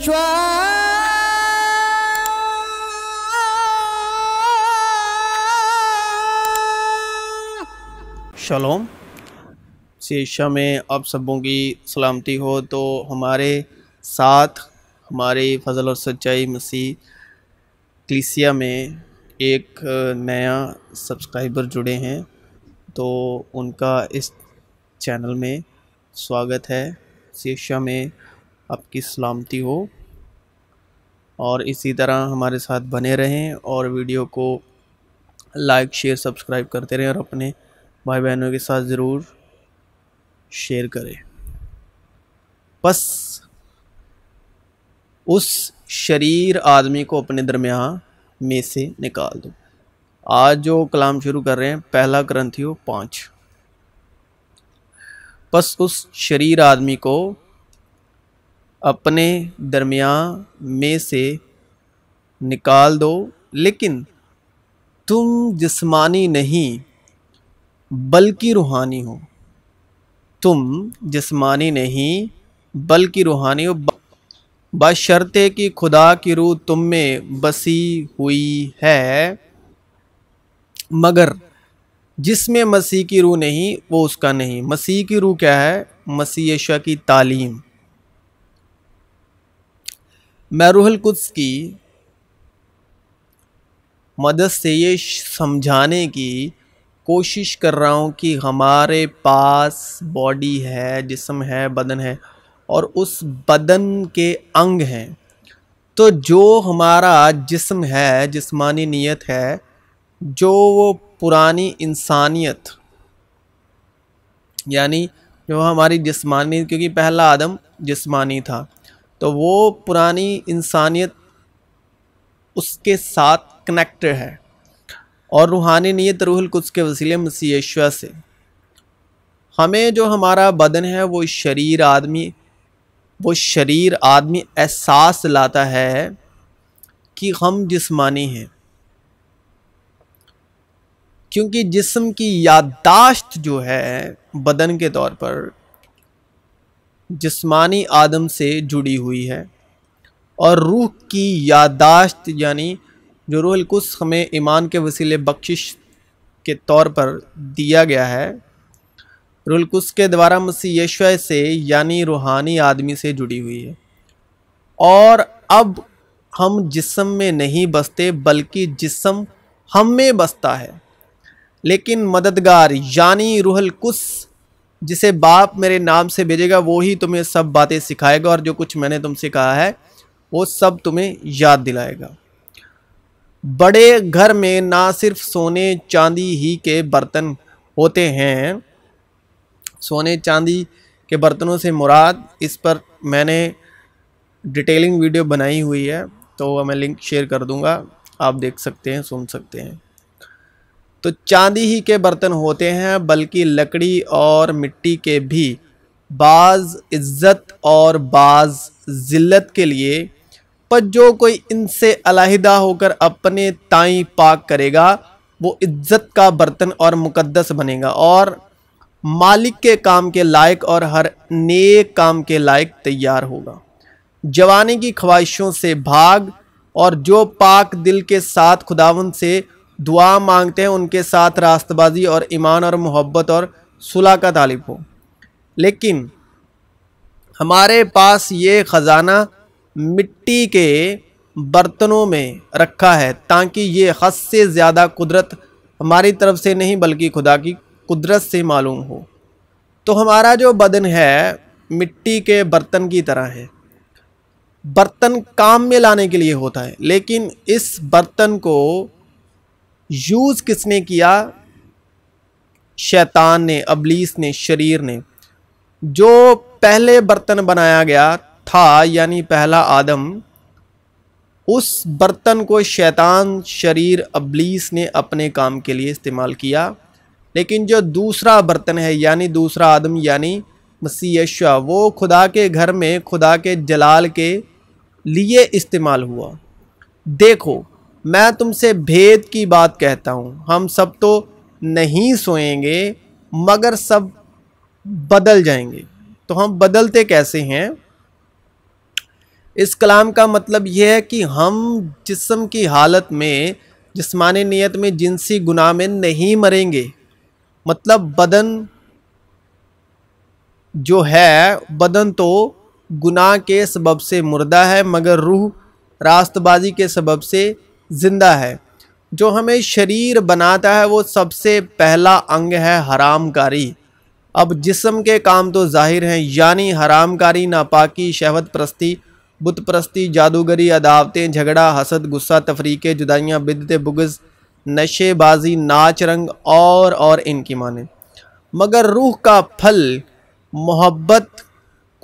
शलोम शीशा में आप सबों की सलामती हो तो हमारे साथ हमारे फजल और सच्चाई मसीह क्लिसिया में एक नया सब्सक्राइबर जुड़े हैं तो उनका इस चैनल में स्वागत है शीशा में आपकी सलामती हो और इसी तरह हमारे साथ बने रहें और वीडियो को लाइक शेयर सब्सक्राइब करते रहें और अपने भाई बहनों के साथ ज़रूर शेयर करें बस उस शरीर आदमी को अपने दरमियान में से निकाल दो आज जो कलाम शुरू कर रहे हैं पहला ग्रंथियो पाँच बस उस शरीर आदमी को अपने दरमिया में से निकाल दो लेकिन तुम जिस्मानी नहीं बल्कि रूहानी हो तुम जिस्मानी नहीं बल्कि रूहानी हो बशर्ते कि खुदा की रूह तुम में बसी हुई है मगर जिसमें मसीह की रूह नहीं वो उसका नहीं मसीह की रूह क्या है मसीह यशा की तालीम मैरूहल कुछ की मदद से ये समझाने की कोशिश कर रहा हूँ कि हमारे पास बॉडी है जिसम है बदन है और उस बदन के अंग हैं तो जो हमारा जिसम है जिस्मानी नीयत है जो वो पुरानी इंसानियत यानी जो हमारी जिस्मानी क्योंकि पहला आदम जिस्मानी था तो वो पुरानी इंसानियत उसके साथ कनेक्टेड है और रूहानी नीयत रूहल कुछ के वसीले मसीशा से हमें जो हमारा बदन है वो शरीर आदमी वो शरीर आदमी एहसास लाता है कि हम जिस्मानी हैं क्योंकि जिस्म की याददाश्त जो है बदन के तौर पर जिस्मानी आदम से जुड़ी हुई है और रूह की यादाश्त यानी जो रूहलकुस हमें ईमान के वसीले बख्शिश के तौर पर दिया गया है रूहलकुस के द्वारा मसीह यशु से यानी रूहानी आदमी से जुड़ी हुई है और अब हम जिसम में नहीं बसते बल्कि जिसम हम में बसता है लेकिन मददगार यानी रूहलकुस जिसे बाप मेरे नाम से भेजेगा वो ही तुम्हें सब बातें सिखाएगा और जो कुछ मैंने तुमसे कहा है वो सब तुम्हें याद दिलाएगा बड़े घर में ना सिर्फ सोने चांदी ही के बर्तन होते हैं सोने चांदी के बर्तनों से मुराद इस पर मैंने डिटेलिंग वीडियो बनाई हुई है तो मैं लिंक शेयर कर दूंगा आप देख सकते हैं सुन सकते हैं तो चांदी ही के बर्तन होते हैं बल्कि लकड़ी और मिट्टी के भी बाज़ इज़्ज़त और बाज़ ज़िल्लत के लिए पर जो कोई इनसे अलहदा होकर अपने ताई पाक करेगा वो इज़्ज़त का बर्तन और मुकद्दस बनेगा और मालिक के काम के लायक और हर नेक काम के लायक तैयार होगा जवानी की ख्वाहिशों से भाग और जो पाक दिल के साथ खुदावन से दुआ मांगते हैं उनके साथ रास्तबाजी और ईमान और मोहब्बत और सुलह का तालिब हो लेकिन हमारे पास ये ख़जाना मिट्टी के बर्तनों में रखा है ताकि ये हद से ज़्यादा कुदरत हमारी तरफ से नहीं बल्कि खुदा की कुदरत से मालूम हो तो हमारा जो बदन है मिट्टी के बर्तन की तरह है बर्तन काम में लाने के लिए होता है लेकिन इस बर्तन को यूज़ किसने किया शैतान ने अबलीस ने शरीर ने जो पहले बर्तन बनाया गया था यानी पहला आदम उस बर्तन को शैतान शरीर अबलीस ने अपने काम के लिए इस्तेमाल किया लेकिन जो दूसरा बर्तन है यानी दूसरा आदम यानी मसीहा वो खुदा के घर में खुदा के जलाल के लिए इस्तेमाल हुआ देखो मैं तुमसे भेद की बात कहता हूँ हम सब तो नहीं सोएंगे मगर सब बदल जाएंगे तो हम बदलते कैसे हैं इस कलाम का मतलब यह है कि हम जिस्म की हालत में जिसमानी नीयत में जिनसी गुनाह में नहीं मरेंगे मतलब बदन जो है बदन तो गुनाह के सबब से मुर्दा है मगर रूह रास्तबाजी के सबब से ज़िंदा है जो हमें शरीर बनाता है वो सबसे पहला अंग है हरामकारी अब जिस्म के काम तो जाहिर हैं यानी हरामकारी नापाकी शहवत प्रस्ती बुत प्रस्ती जादूगरी अदावतें झगड़ा हसद गुस्सा तफरीके जुदाइयाँ बिदत बुगज़ नशेबाजी नाच रंग और और इनकी माने मगर रूह का फल मोहब्बत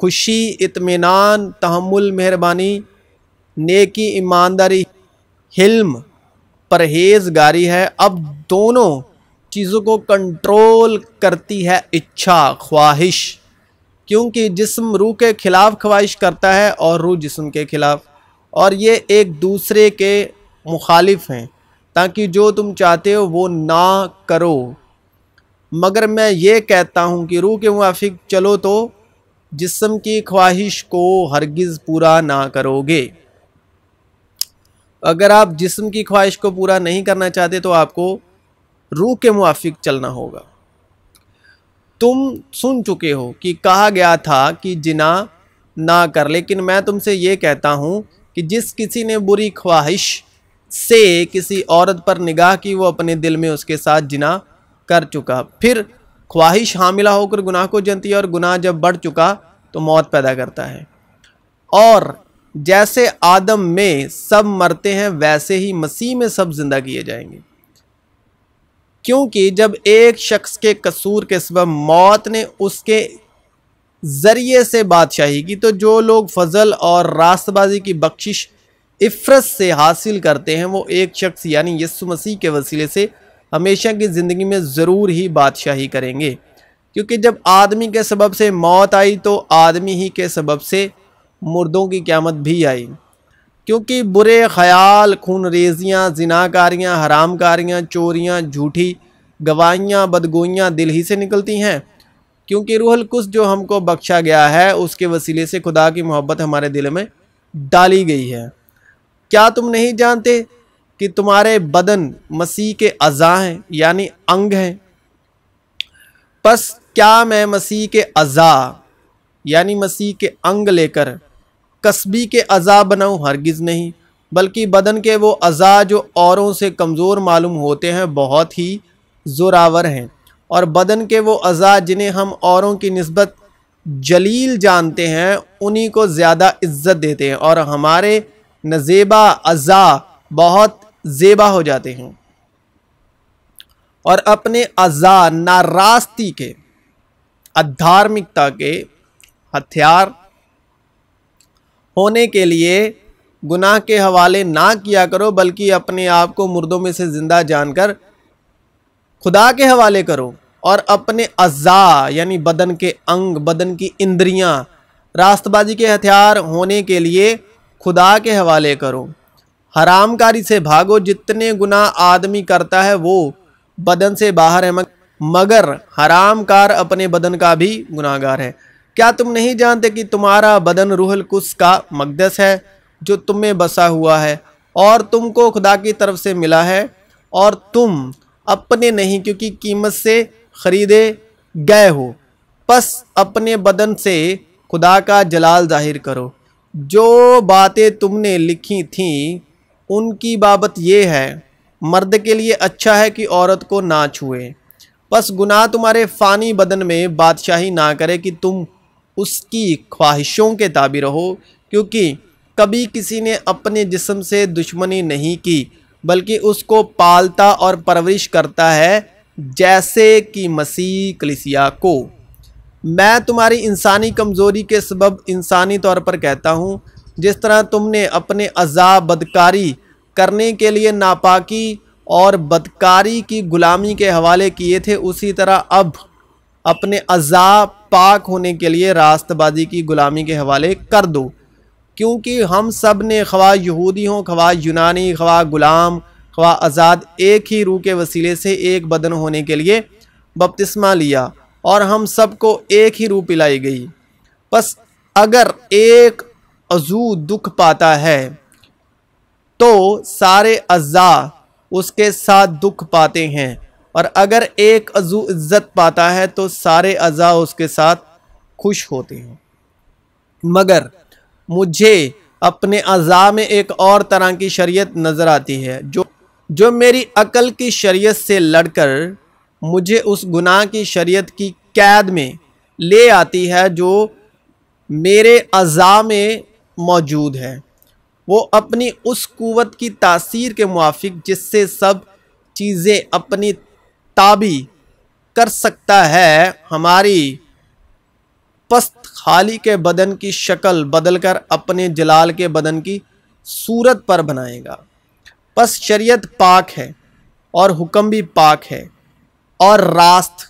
खुशी इतमान तहमुल मेहरबानी नेकी ईमानदारी हिल्म परहेजगारी है अब दोनों चीज़ों को कंट्रोल करती है इच्छा ख्वाहिश क्योंकि जिस्म रूह के ख़िलाफ़ ख्वाहिश करता है और रूह जिस्म के ख़िलाफ़ और ये एक दूसरे के मुखालिफ हैं ताकि जो तुम चाहते हो वो ना करो मगर मैं ये कहता हूँ कि रूह के मुआफिक चलो तो जिस्म की ख्वाहिश को हरगिज़ पूरा ना करोगे अगर आप जिस्म की ख्वाहिश को पूरा नहीं करना चाहते तो आपको रूह के मुआफिक चलना होगा तुम सुन चुके हो कि कहा गया था कि जिना ना कर लेकिन मैं तुमसे ये कहता हूँ कि जिस किसी ने बुरी ख्वाहिश से किसी औरत पर निगाह की वो अपने दिल में उसके साथ जिना कर चुका फिर ख्वाहिश हामिला होकर गुनाह को जनती है और गुनाह जब बढ़ चुका तो मौत पैदा करता है और जैसे आदम में सब मरते हैं वैसे ही मसीह में सब जिंदा किए जाएंगे क्योंकि जब एक शख्स के कसूर के सब मौत ने उसके ज़रिए से बादशाही की तो जो लोग फजल और रास्तबाजी की बख्शिश इफ़रत से हासिल करते हैं वो एक शख्स यानी यसु मसीह के वसीले से हमेशा की ज़िंदगी में ज़रूर ही बादशाही करेंगे क्योंकि जब आदमी के सबब से मौत आई तो आदमी ही के सबब से मुर्दों की क्यामत भी आई क्योंकि बुरे ख्याल खून रेजियाँ जिनाकारियाँ हरामकारियाँ चोरियाँ झूठी गवाहियाँ बदगोइयाँ दिल ही से निकलती हैं क्योंकि रूहल कुस जो हमको बख्शा गया है उसके वसीले से खुदा की मोहब्बत हमारे दिल में डाली गई है क्या तुम नहीं जानते कि तुम्हारे बदन मसीह के अज़ा हैं यानी अंग हैं बस क्या मैं मसीह के अज़ा यानी मसीह के अंग लेकर कस्बी के अज़ा बनाऊँ हरगिज़ नहीं बल्कि बदन के वो अज़ा जो औरों से कमज़ोर मालूम होते हैं बहुत ही ज़ोरावर हैं और बदन के वो अज़ा जिन्हें हम औरों की नस्बत जलील जानते हैं उन्हीं को ज़्यादा इज्जत देते हैं और हमारे नज़ेबा अज़ा बहुत ज़ेबा हो जाते हैं और अपने अज़ा नारास्ती के अधार्मिकता के हथियार होने के लिए गुनाह के हवाले ना किया करो बल्कि अपने आप को मुर्दों में से ज़िंदा जानकर खुदा के हवाले करो और अपने अज़ा यानी बदन के अंग बदन की इंद्रियां रास्तबाजी के हथियार होने के लिए खुदा के हवाले करो हरामकारी से भागो जितने गुना आदमी करता है वो बदन से बाहर है मगर हरामकार अपने बदन का भी गुनाहगार है क्या तुम नहीं जानते कि तुम्हारा बदन रूहल कुस का मकदस है जो तुम्हें बसा हुआ है और तुमको खुदा की तरफ से मिला है और तुम अपने नहीं क्योंकि कीमत से खरीदे गए हो बस अपने बदन से खुदा का जलाल जाहिर करो जो बातें तुमने लिखी थीं उनकी बाबत ये है मर्द के लिए अच्छा है कि औरत को ना छुए बस गुनाह तुम्हारे फ़ानी बदन में बादशाही ना करे कि तुम उसकी ख्वाहिशों के ताबी रहो क्योंकि कभी किसी ने अपने जिस्म से दुश्मनी नहीं की बल्कि उसको पालता और परवरिश करता है जैसे कि मसीह कलिसिया को मैं तुम्हारी इंसानी कमज़ोरी के सबब इंसानी तौर पर कहता हूँ जिस तरह तुमने अपने अज़ा बदकारी करने के लिए नापाकी और बदकारी की ग़ुलामी के हवाले किए थे उसी तरह अब अपने अज़ा पाक होने के लिए रास्तबाजी की ग़ुलामी के हवाले कर दो क्योंकि हम सब ने खवा यहूदी हों खवा यूनानी खवा ग़ुलाम खवा आज़ाद एक ही रूह के वसीले से एक बदन होने के लिए बपतिस्मा लिया और हम सब को एक ही रूह पिलाई गई बस अगर एक अजू दुख पाता है तो सारे अज्जा उसके साथ दुख पाते हैं और अगर एक अजू इज़्ज़त पाता है तो सारे अज़ा उसके साथ खुश होते हैं मगर मुझे अपने अज़ा में एक और तरह की शरीयत नज़र आती है जो जो मेरी अकल की शरीयत से लड़कर मुझे उस गुनाह की शरीयत की कैद में ले आती है जो मेरे अज़ा में मौजूद है वो अपनी उस कुवत की तासीर के मुआफ़ जिससे सब चीज़ें अपनी ताबी कर सकता है हमारी पस्त खाली के बदन की शक्ल बदलकर अपने जलाल के बदन की सूरत पर बनाएगा बस शरीयत पाक है और हुक्म भी पाक है और रास्त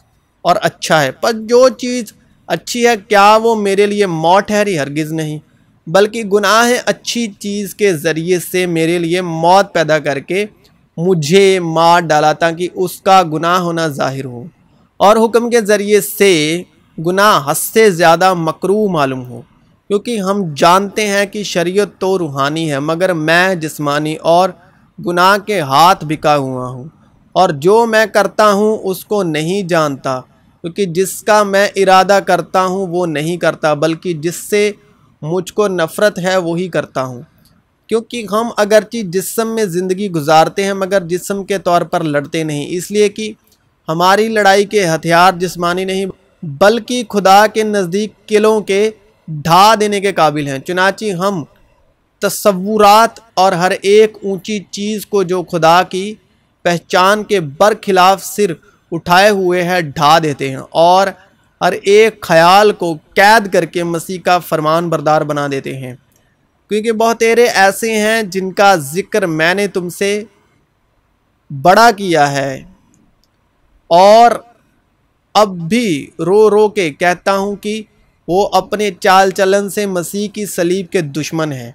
और अच्छा है पर जो चीज़ अच्छी है क्या वो मेरे लिए मौत ठहरी हरगिज़ नहीं बल्कि गुनाह है अच्छी चीज़ के ज़रिए से मेरे लिए मौत पैदा करके मुझे मार डाला ताकि उसका गुनाह होना ज़ाहिर हो और हुक्म के ज़रिए से गुनाह हद से ज़्यादा मकरू मालूम हो क्योंकि हम जानते हैं कि शरीयत तो रूहानी है मगर मैं जिस्मानी और गुनाह के हाथ बिका हुआ हूँ और जो मैं करता हूँ उसको नहीं जानता क्योंकि जिसका मैं इरादा करता हूँ वो नहीं करता बल्कि जिससे मुझको नफ़रत है वही करता हूँ क्योंकि हम अगरचि जिसम में ज़िंदगी गुजारते हैं मगर जिसम के तौर पर लड़ते नहीं इसलिए कि हमारी लड़ाई के हथियार जिस्मानी नहीं बल्कि खुदा के नज़दीक किलों के ढा देने के काबिल हैं चुनाची हम तस्वूरत और हर एक ऊंची चीज़ को जो खुदा की पहचान के बर खिलाफ़ सिर उठाए हुए है ढा देते हैं और हर एक ख्याल को कैद करके मसीह का फरमान बरदार बना देते हैं क्योंकि बहुत तेरे ऐसे हैं जिनका ज़िक्र मैंने तुमसे बड़ा किया है और अब भी रो रो के कहता हूँ कि वो अपने चाल चलन से मसीह की सलीब के दुश्मन हैं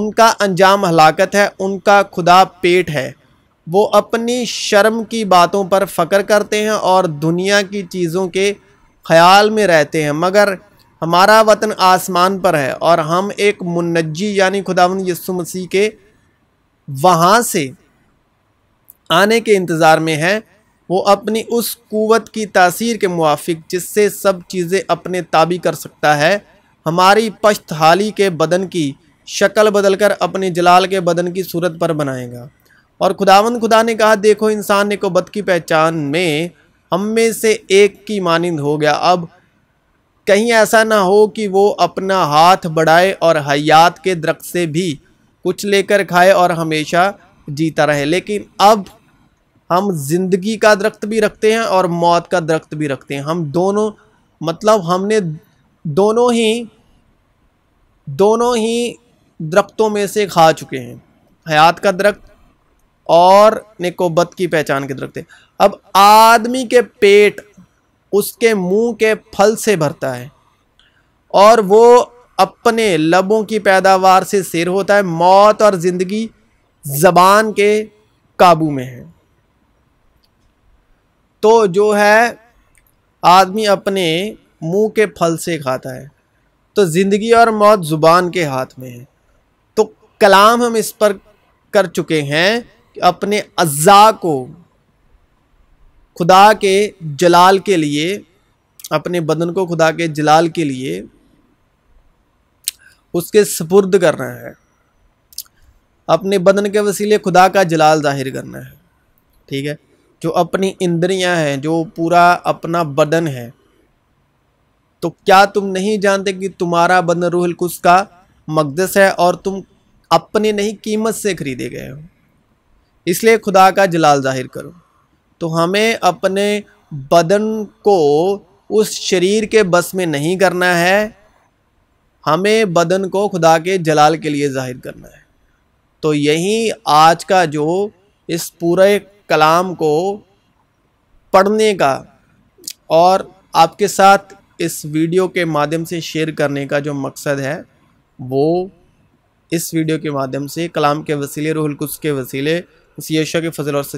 उनका अंजाम हलाकत है उनका खुदा पेट है वो अपनी शर्म की बातों पर फ़क्र करते हैं और दुनिया की चीज़ों के ख्याल में रहते हैं मगर हमारा वतन आसमान पर है और हम एक मुन्नजी यानी खुदावन यसु मसीह के वहाँ से आने के इंतज़ार में है वो अपनी उस कुवत की तासीर के मुआफिक जिससे सब चीज़ें अपने ताबी कर सकता है हमारी पश्त हाली के बदन की शक्ल बदल कर अपने जलाल के बदन की सूरत पर बनाएगा और खुदावन खुदा ने कहा देखो इंसान ने कुबत की पहचान में हम में से एक की मानंद हो गया अब कहीं ऐसा ना हो कि वो अपना हाथ बढ़ाए और हयात के दरख्त से भी कुछ लेकर खाए और हमेशा जीता रहे लेकिन अब हम ज़िंदगी का दरख्त भी रखते हैं और मौत का दरख्त भी रखते हैं हम दोनों मतलब हमने दोनों ही दोनों ही दरख्तों में से खा चुके हैं हयात का दरख्त और निकोबत की पहचान के दरख्त अब आदमी के पेट उसके मुंह के फल से भरता है और वो अपने लबों की पैदावार से सिर होता है मौत और ज़िंदगी ज़बान के काबू में है तो जो है आदमी अपने मुंह के फल से खाता है तो ज़िंदगी और मौत ज़ुबान के हाथ में है तो कलाम हम इस पर कर चुके हैं कि अपने अज्जा को खुदा के जलाल के लिए अपने बदन को खुदा के जलाल के लिए उसके सपुर्द करना है अपने बदन के वसीले खुदा का जलाल जाहिर करना है ठीक है जो अपनी इंद्रियां हैं जो पूरा अपना बदन है तो क्या तुम नहीं जानते कि तुम्हारा बदन रूहल कुछ का मकदस है और तुम अपने नहीं कीमत से खरीदे गए हो इसलिए खुदा का जलाल जाहिर करो तो हमें अपने बदन को उस शरीर के बस में नहीं करना है हमें बदन को खुदा के जलाल के लिए ज़ाहिर करना है तो यही आज का जो इस पूरे कलाम को पढ़ने का और आपके साथ इस वीडियो के माध्यम से शेयर करने का जो मकसद है वो इस वीडियो के माध्यम से कलाम के वसीले रोहलकुस के वसीले उस यशा के फजल और